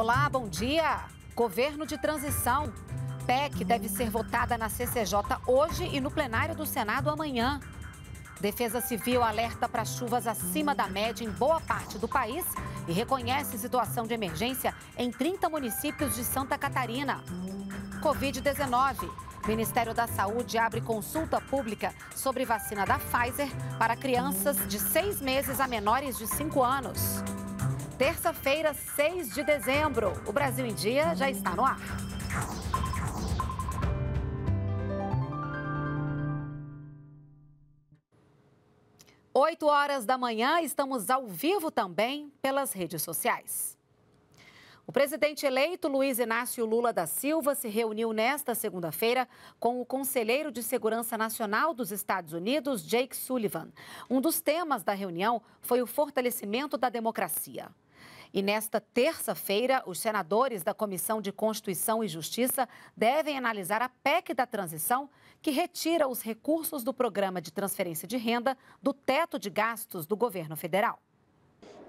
Olá, bom dia. Governo de transição. PEC deve ser votada na CCJ hoje e no plenário do Senado amanhã. Defesa Civil alerta para chuvas acima da média em boa parte do país e reconhece situação de emergência em 30 municípios de Santa Catarina. Covid-19. Ministério da Saúde abre consulta pública sobre vacina da Pfizer para crianças de seis meses a menores de cinco anos terça-feira, 6 de dezembro. O Brasil em Dia já está no ar. Oito horas da manhã, estamos ao vivo também pelas redes sociais. O presidente eleito Luiz Inácio Lula da Silva se reuniu nesta segunda-feira com o conselheiro de Segurança Nacional dos Estados Unidos, Jake Sullivan. Um dos temas da reunião foi o fortalecimento da democracia. E nesta terça-feira, os senadores da Comissão de Constituição e Justiça devem analisar a PEC da transição, que retira os recursos do programa de transferência de renda do teto de gastos do governo federal.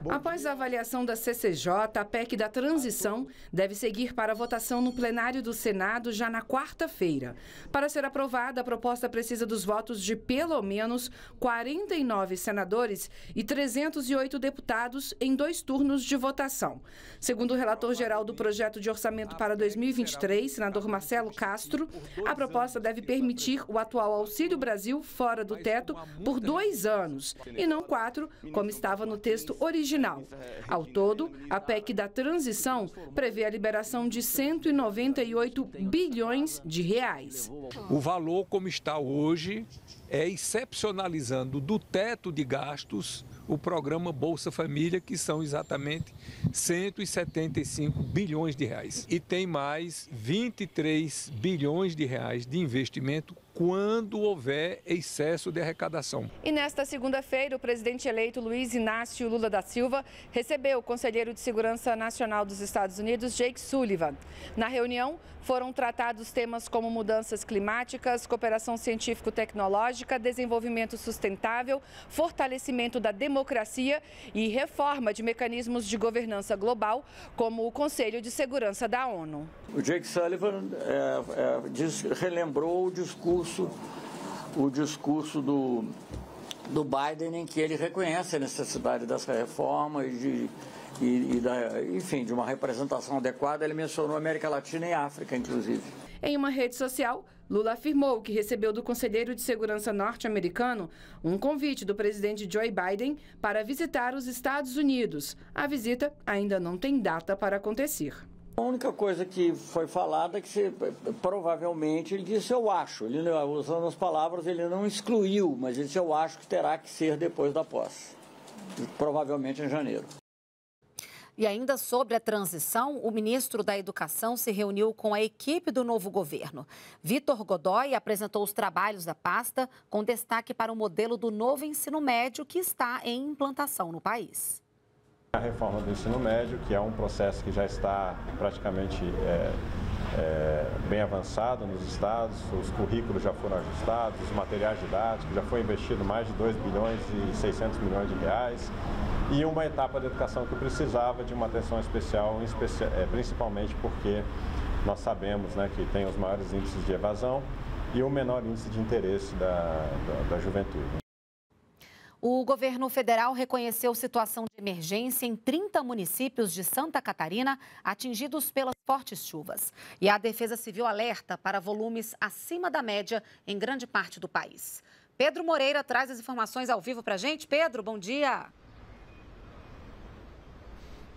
Bom Após dia. a avaliação da CCJ, a PEC da transição deve seguir para votação no plenário do Senado já na quarta-feira. Para ser aprovada, a proposta precisa dos votos de pelo menos 49 senadores e 308 deputados em dois turnos de votação. Segundo o relator-geral do projeto de orçamento para 2023, senador Marcelo Castro, a proposta deve permitir o atual Auxílio Brasil fora do teto por dois anos, e não quatro, como estava no texto original original. Ao todo, a PEC da transição prevê a liberação de 198 bilhões de reais. O valor como está hoje é excepcionalizando do teto de gastos o programa Bolsa Família, que são exatamente 175 bilhões de reais. E tem mais 23 bilhões de reais de investimento quando houver excesso de arrecadação. E nesta segunda-feira, o presidente eleito Luiz Inácio Lula da Silva recebeu o conselheiro de Segurança Nacional dos Estados Unidos, Jake Sullivan. Na reunião, foram tratados temas como mudanças climáticas, cooperação científico-tecnológica, desenvolvimento sustentável, fortalecimento da democracia e reforma de mecanismos de governança global, como o Conselho de Segurança da ONU. O Jake Sullivan é, é, diz, relembrou o discurso discurso, o discurso do, do Biden em que ele reconhece a necessidade dessa reforma e de e, e da, enfim, de uma representação adequada, ele mencionou América Latina e África, inclusive. Em uma rede social, Lula afirmou que recebeu do conselheiro de segurança norte-americano um convite do presidente Joe Biden para visitar os Estados Unidos. A visita ainda não tem data para acontecer. A única coisa que foi falada é que provavelmente ele disse eu acho, ele, usando as palavras, ele não excluiu, mas ele disse eu acho que terá que ser depois da posse, provavelmente em janeiro. E ainda sobre a transição, o ministro da Educação se reuniu com a equipe do novo governo. Vitor Godoy apresentou os trabalhos da pasta, com destaque para o modelo do novo ensino médio que está em implantação no país. A reforma do ensino médio, que é um processo que já está praticamente é, é, bem avançado nos estados, os currículos já foram ajustados, os materiais didáticos, já foi investido mais de 2 bilhões e 600 milhões de reais e uma etapa da educação que precisava de uma atenção especial, é, principalmente porque nós sabemos né, que tem os maiores índices de evasão e o menor índice de interesse da, da, da juventude. O governo federal reconheceu situação de emergência em 30 municípios de Santa Catarina atingidos pelas fortes chuvas. E a Defesa Civil alerta para volumes acima da média em grande parte do país. Pedro Moreira traz as informações ao vivo para a gente. Pedro, bom dia.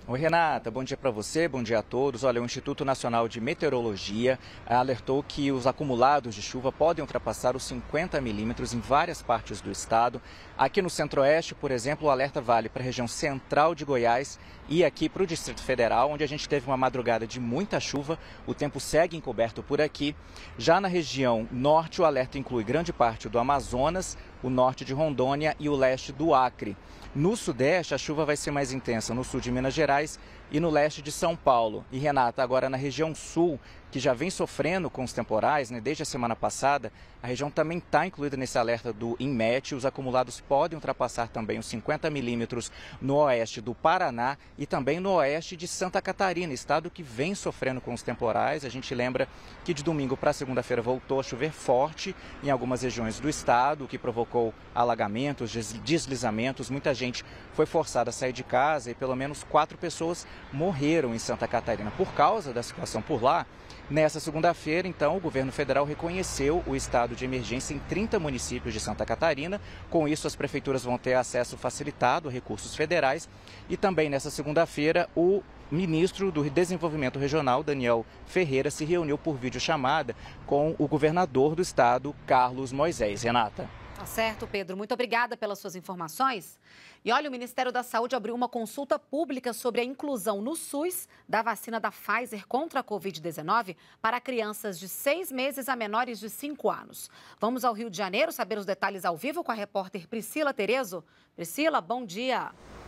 Oi, Renata, bom dia para você, bom dia a todos. Olha, o Instituto Nacional de Meteorologia alertou que os acumulados de chuva podem ultrapassar os 50 milímetros em várias partes do estado. Aqui no Centro-Oeste, por exemplo, o alerta vale para a região central de Goiás e aqui para o Distrito Federal, onde a gente teve uma madrugada de muita chuva. O tempo segue encoberto por aqui. Já na região norte, o alerta inclui grande parte do Amazonas, o norte de Rondônia e o leste do Acre. No sudeste, a chuva vai ser mais intensa, no sul de Minas Gerais e no leste de São Paulo. E Renata, agora na região sul, que já vem sofrendo com os temporais, né, desde a semana passada, a região também está incluída nesse alerta do INMET. Os acumulados podem ultrapassar também os 50 milímetros no oeste do Paraná e também no oeste de Santa Catarina, estado que vem sofrendo com os temporais. A gente lembra que de domingo para segunda-feira voltou a chover forte em algumas regiões do estado, o que provocou alagamentos, deslizamentos. Muita gente foi forçada a sair de casa e pelo menos quatro pessoas morreram em Santa Catarina por causa da situação por lá. Nessa segunda-feira, então, o governo federal reconheceu o estado de emergência em 30 municípios de Santa Catarina. Com isso, as prefeituras vão ter acesso facilitado a recursos federais. E também nessa segunda-feira, o ministro do Desenvolvimento Regional, Daniel Ferreira, se reuniu por videochamada com o governador do estado, Carlos Moisés. Renata. Tá certo, Pedro. Muito obrigada pelas suas informações. E olha, o Ministério da Saúde abriu uma consulta pública sobre a inclusão no SUS da vacina da Pfizer contra a Covid-19 para crianças de seis meses a menores de cinco anos. Vamos ao Rio de Janeiro saber os detalhes ao vivo com a repórter Priscila Terezo. Priscila, bom dia. Bom dia.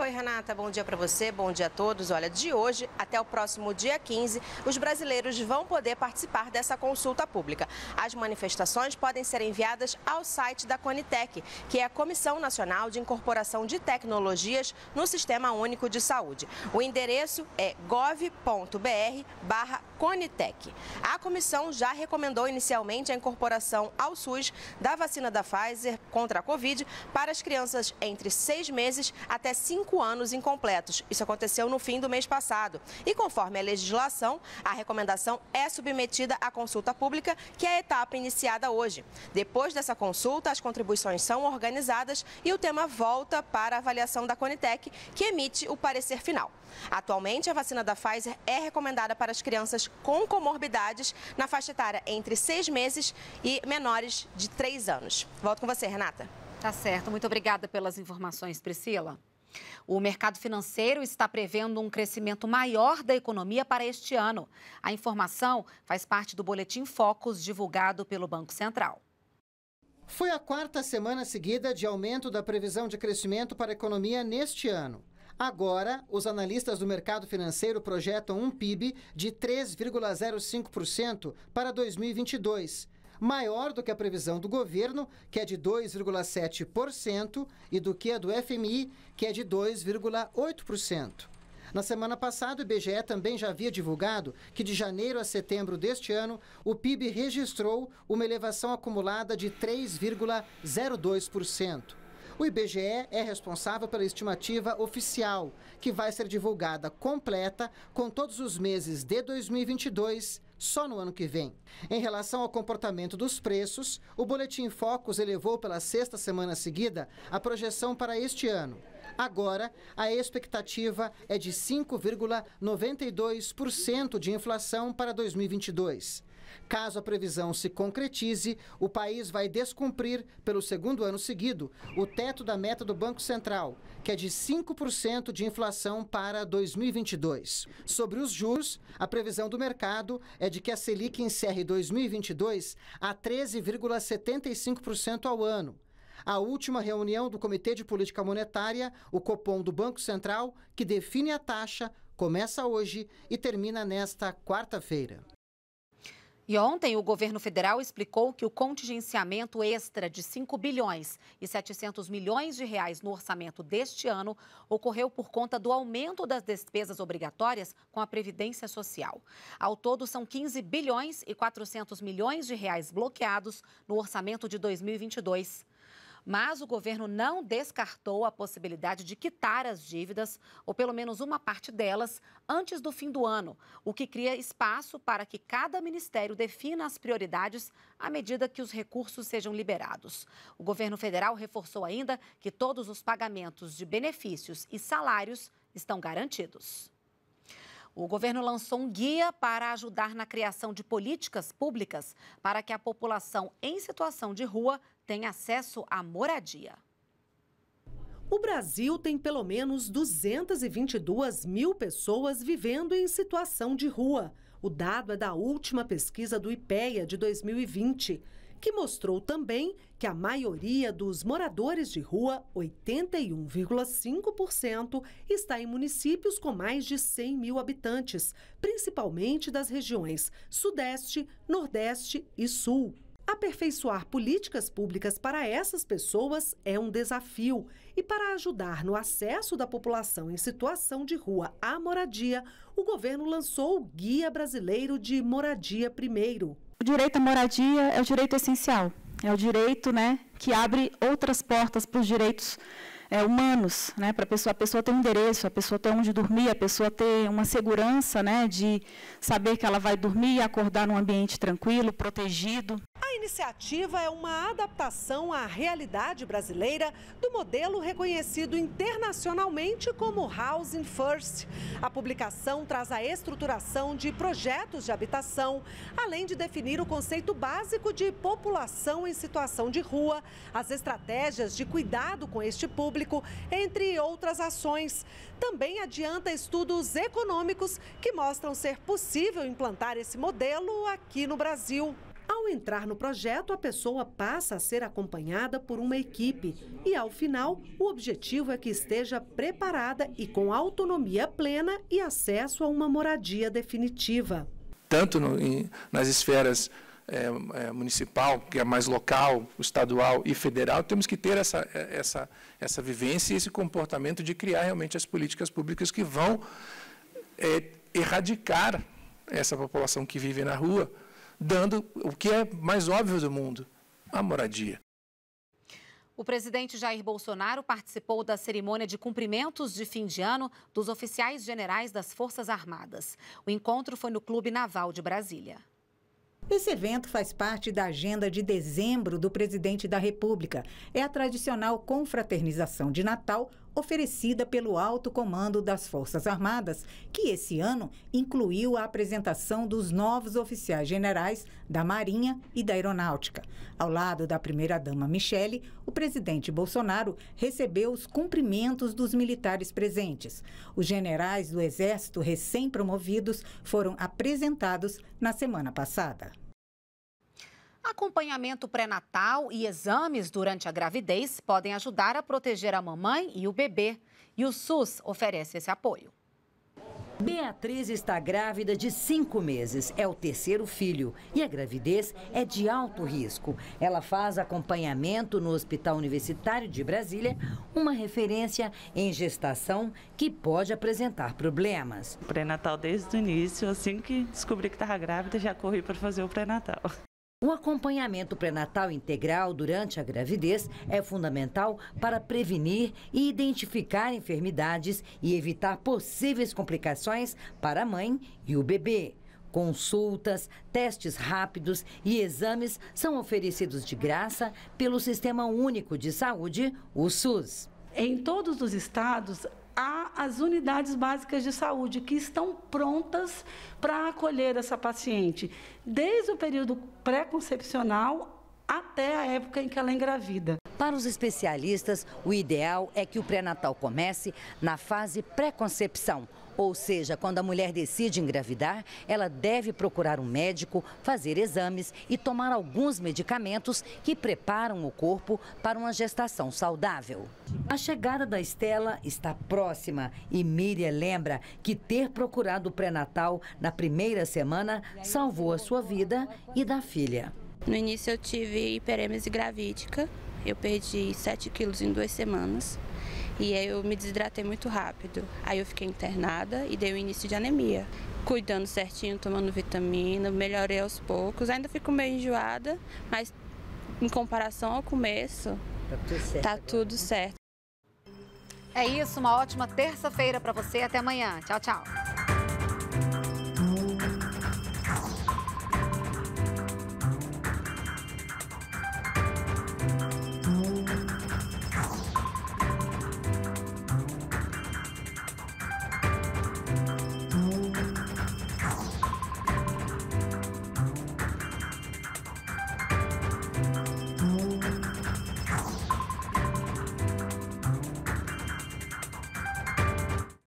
Oi, Renata, bom dia para você, bom dia a todos. Olha, de hoje até o próximo dia 15, os brasileiros vão poder participar dessa consulta pública. As manifestações podem ser enviadas ao site da Conitec, que é a Comissão Nacional de Incorporação de Tecnologias no Sistema Único de Saúde. O endereço é gov.br/conitec. A comissão já recomendou inicialmente a incorporação ao SUS da vacina da Pfizer contra a Covid para as crianças entre seis meses até cinco cinco anos incompletos. Isso aconteceu no fim do mês passado. E conforme a legislação, a recomendação é submetida à consulta pública, que é a etapa iniciada hoje. Depois dessa consulta, as contribuições são organizadas e o tema volta para a avaliação da Conitec, que emite o parecer final. Atualmente, a vacina da Pfizer é recomendada para as crianças com comorbidades na faixa etária entre seis meses e menores de três anos. Volto com você, Renata. Tá certo. Muito obrigada pelas informações, Priscila. O mercado financeiro está prevendo um crescimento maior da economia para este ano. A informação faz parte do boletim Focus divulgado pelo Banco Central. Foi a quarta semana seguida de aumento da previsão de crescimento para a economia neste ano. Agora, os analistas do mercado financeiro projetam um PIB de 3,05% para 2022 maior do que a previsão do governo, que é de 2,7%, e do que a do FMI, que é de 2,8%. Na semana passada, o IBGE também já havia divulgado que de janeiro a setembro deste ano, o PIB registrou uma elevação acumulada de 3,02%. O IBGE é responsável pela estimativa oficial, que vai ser divulgada completa com todos os meses de 2022 só no ano que vem. Em relação ao comportamento dos preços, o Boletim Focus elevou pela sexta semana seguida a projeção para este ano. Agora, a expectativa é de 5,92% de inflação para 2022. Caso a previsão se concretize, o país vai descumprir, pelo segundo ano seguido, o teto da meta do Banco Central, que é de 5% de inflação para 2022. Sobre os juros, a previsão do mercado é de que a Selic encerre 2022 a 13,75% ao ano. A última reunião do Comitê de Política Monetária, o Copom do Banco Central, que define a taxa, começa hoje e termina nesta quarta-feira. E ontem o governo federal explicou que o contingenciamento extra de 5 bilhões e 700 milhões de reais no orçamento deste ano ocorreu por conta do aumento das despesas obrigatórias com a previdência social. Ao todo são 15 bilhões e 400 milhões de reais bloqueados no orçamento de 2022 mas o governo não descartou a possibilidade de quitar as dívidas, ou pelo menos uma parte delas, antes do fim do ano, o que cria espaço para que cada ministério defina as prioridades à medida que os recursos sejam liberados. O governo federal reforçou ainda que todos os pagamentos de benefícios e salários estão garantidos. O governo lançou um guia para ajudar na criação de políticas públicas para que a população em situação de rua tem acesso à moradia. O Brasil tem pelo menos 222 mil pessoas vivendo em situação de rua. O dado é da última pesquisa do IPEA de 2020, que mostrou também que a maioria dos moradores de rua, 81,5%, está em municípios com mais de 100 mil habitantes, principalmente das regiões Sudeste, Nordeste e Sul. Aperfeiçoar políticas públicas para essas pessoas é um desafio e para ajudar no acesso da população em situação de rua à moradia, o governo lançou o Guia Brasileiro de Moradia Primeiro. O direito à moradia é o direito essencial, é o direito, né, que abre outras portas para os direitos é, humanos, né, para pessoa, a pessoa ter um endereço, a pessoa ter onde dormir, a pessoa ter uma segurança né, de saber que ela vai dormir e acordar num ambiente tranquilo, protegido. A iniciativa é uma adaptação à realidade brasileira do modelo reconhecido internacionalmente como Housing First. A publicação traz a estruturação de projetos de habitação, além de definir o conceito básico de população em situação de rua, as estratégias de cuidado com este público público, entre outras ações. Também adianta estudos econômicos que mostram ser possível implantar esse modelo aqui no Brasil. Ao entrar no projeto, a pessoa passa a ser acompanhada por uma equipe e, ao final, o objetivo é que esteja preparada e com autonomia plena e acesso a uma moradia definitiva. Tanto no, em, nas esferas é, é, municipal, que é mais local, estadual e federal, temos que ter essa, é, essa, essa vivência e esse comportamento de criar realmente as políticas públicas que vão é, erradicar essa população que vive na rua, dando o que é mais óbvio do mundo, a moradia. O presidente Jair Bolsonaro participou da cerimônia de cumprimentos de fim de ano dos oficiais generais das Forças Armadas. O encontro foi no Clube Naval de Brasília. Esse evento faz parte da agenda de dezembro do presidente da República. É a tradicional confraternização de Natal oferecida pelo alto comando das Forças Armadas, que esse ano incluiu a apresentação dos novos oficiais generais da Marinha e da Aeronáutica. Ao lado da primeira-dama Michele, o presidente Bolsonaro recebeu os cumprimentos dos militares presentes. Os generais do Exército recém-promovidos foram apresentados na semana passada. Acompanhamento pré-natal e exames durante a gravidez podem ajudar a proteger a mamãe e o bebê. E o SUS oferece esse apoio. Beatriz está grávida de cinco meses, é o terceiro filho e a gravidez é de alto risco. Ela faz acompanhamento no Hospital Universitário de Brasília, uma referência em gestação que pode apresentar problemas. Pré-natal desde o início, assim que descobri que estava grávida, já corri para fazer o pré-natal. Um acompanhamento pré-natal integral durante a gravidez é fundamental para prevenir e identificar enfermidades e evitar possíveis complicações para a mãe e o bebê. Consultas, testes rápidos e exames são oferecidos de graça pelo Sistema Único de Saúde, o SUS. Em todos os estados, às as unidades básicas de saúde que estão prontas para acolher essa paciente, desde o período pré-concepcional até a época em que ela é engravida. Para os especialistas, o ideal é que o pré-natal comece na fase pré-concepção, ou seja, quando a mulher decide engravidar, ela deve procurar um médico, fazer exames e tomar alguns medicamentos que preparam o corpo para uma gestação saudável. A chegada da Estela está próxima e Miriam lembra que ter procurado o pré-natal na primeira semana salvou a sua vida e da filha. No início eu tive hiperêmese gravídica, eu perdi 7 quilos em duas semanas e aí eu me desidratei muito rápido. Aí eu fiquei internada e dei o início de anemia. Cuidando certinho, tomando vitamina, melhorei aos poucos. Ainda fico meio enjoada, mas em comparação ao começo, tá tudo certo. Tá tudo né? certo. É isso, uma ótima terça-feira para você. Até amanhã. Tchau, tchau.